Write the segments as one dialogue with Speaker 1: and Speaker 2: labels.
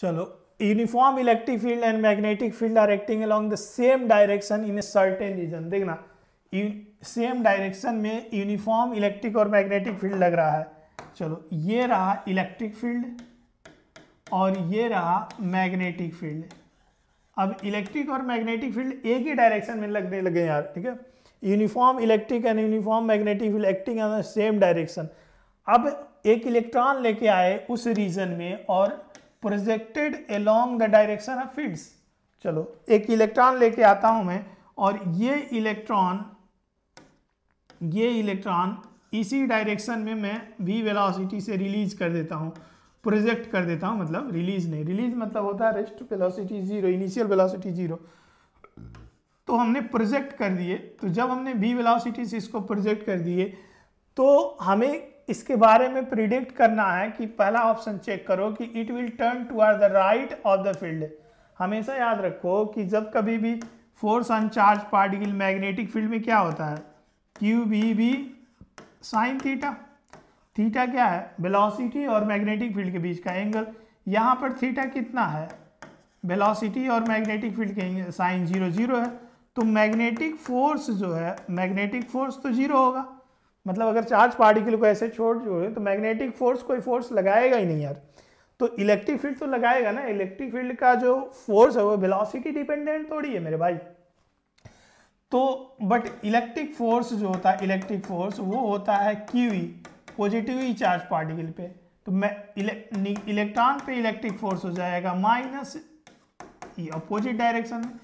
Speaker 1: चलो uniform electric field and magnetic field are acting along the same direction in a certain region देखना same direction में uniform electric और magnetic field लग रहा है चलो ये रहा इलेक्ट्रिक फील्ड और ये रहा मैग्नेटिक फील्ड अब इलेक्ट्रिक और मैग्नेटिक फील्ड एक ही डायरेक्शन में लगने लगे यार ठीक है uniform electric and uniform magnetic field acting the same direction अब एक इलेक्ट्रॉन लेके आए उस रीजन में और projected along the direction of fields चलो एक इलेक्ट्रॉन लेके आता हूं मैं और ये इलेक्ट्रॉन ये इलेक्ट्रॉन इसी डायरेक्शन में मैं वी वेलोसिटी से रिलीज कर देता हूँ प्रोजेक्ट कर देता हूँ मतलब रिलीज नहीं रिलीज मतलब होता है rest velocity zero initial velocity zero तो हमने प्रोजेक्ट कर दिए तो जब हमने वी वेलोसिटी से इसको प्रोजेक्ट कर दिए तो हमें इसके बारे में प्रिडिक्ट करना है कि पहला ऑप्शन चेक करो कि it will turn are the right of the field हमेशा याद रखो कि जब कभी भी force on charge particle magnetic field में क्या होता है Q B B sine theta theta क्या है वेलोसिटी और मैग्नेटिक फील्ड के बीच का एंगल यहाँ पर थीटा कितना है वेलोसिटी और मैग्नेटिक फील्ड के साइन जीरो जीरो है तो मैग्नेटिक फोर्स जो है मैग्नेटिक फोर्स तो जीरो होगा मतलब अगर चार्ज पार्टिकल को ऐसे छोड़ जो है तो मैग्नेटिक फोर्स कोई फोर्स लगाएगा ही नहीं यार तो इलेक्ट्रिक फील्ड तो लगाएगा ना इलेक्ट्रिक फील्ड का जो फोर्स है वो वेलोसिटी डिपेंडेंट थोड़ी है मेरे भाई तो बट इलेक्ट्रिक फोर्स जो होता है इलेक्ट्रिक फोर्स वो होता है क्यूवी पॉजिटिव चार्ज पार्टिकल पे तो मैं इलेक्ट्रॉन पे इलेक्ट्रिक फोर्स हो जाएगा माइनस ई अपोजिट डायरेक्शन में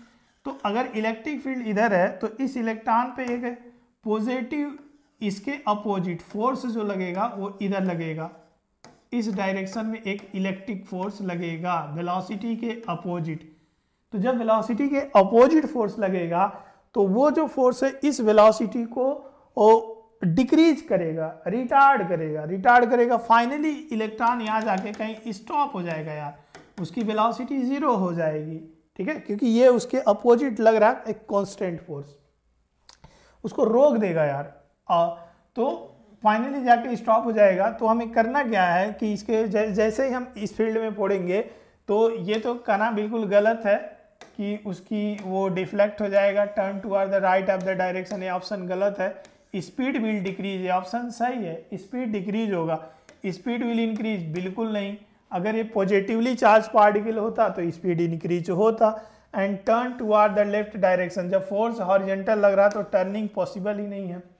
Speaker 1: तो अगर इलेक्ट्रिक फील्ड इधर है तो इस इलेक्ट्रॉन पे एक पॉजिटिव इसके अपोजिट फोर्स जो लगेगा वो इधर लगेगा इस डायरेक्शन में एक इलेक्ट्रिक फोर्स लगेगा वेलोसिटी के अपोजिट तो जब वेलोसिटी के अपोजिट फोर्स लगेगा तो वो जो फोर्स है इस वेलोसिटी को डिक्रीज करेगा रिटार्ड करेगा रिटार्ड करेगा फाइनली इलेक्ट्रॉन यहाँ जाके कहीं स्टॉप हो जाएगा यार उसकी वेलोसिटी ज़ीरो हो जाएगी ठीक है क्योंकि ये उसके अपोजिट लग रहा है एक कॉन्स्टेंट फोर्स उसको रोक देगा यार और तो फाइनली जाके स्टॉप हो जाएगा तो हमें करना क्या है कि इसके जैसे ही हम इस फील्ड में फोड़ेंगे तो ये तो कहना बिल्कुल गलत है कि उसकी वो डिफ्लेक्ट हो जाएगा turn to are the right of the direction ये ऑप्शन गलत है स्पीड विल डिक्रीज ये ऑप्शन सही है स्पीड डिक्रीज होगा स्पीड विल इंक्रीज बिल्कुल नहीं अगर ये पॉजिटिवली चार्ज पार्टिकल होता तो स्पीड इंक्रीज होता and turn to are the left direction जब फोर्स हॉरिजेंटल लग रहा तो टर्निंग पॉसिबल ही नहीं है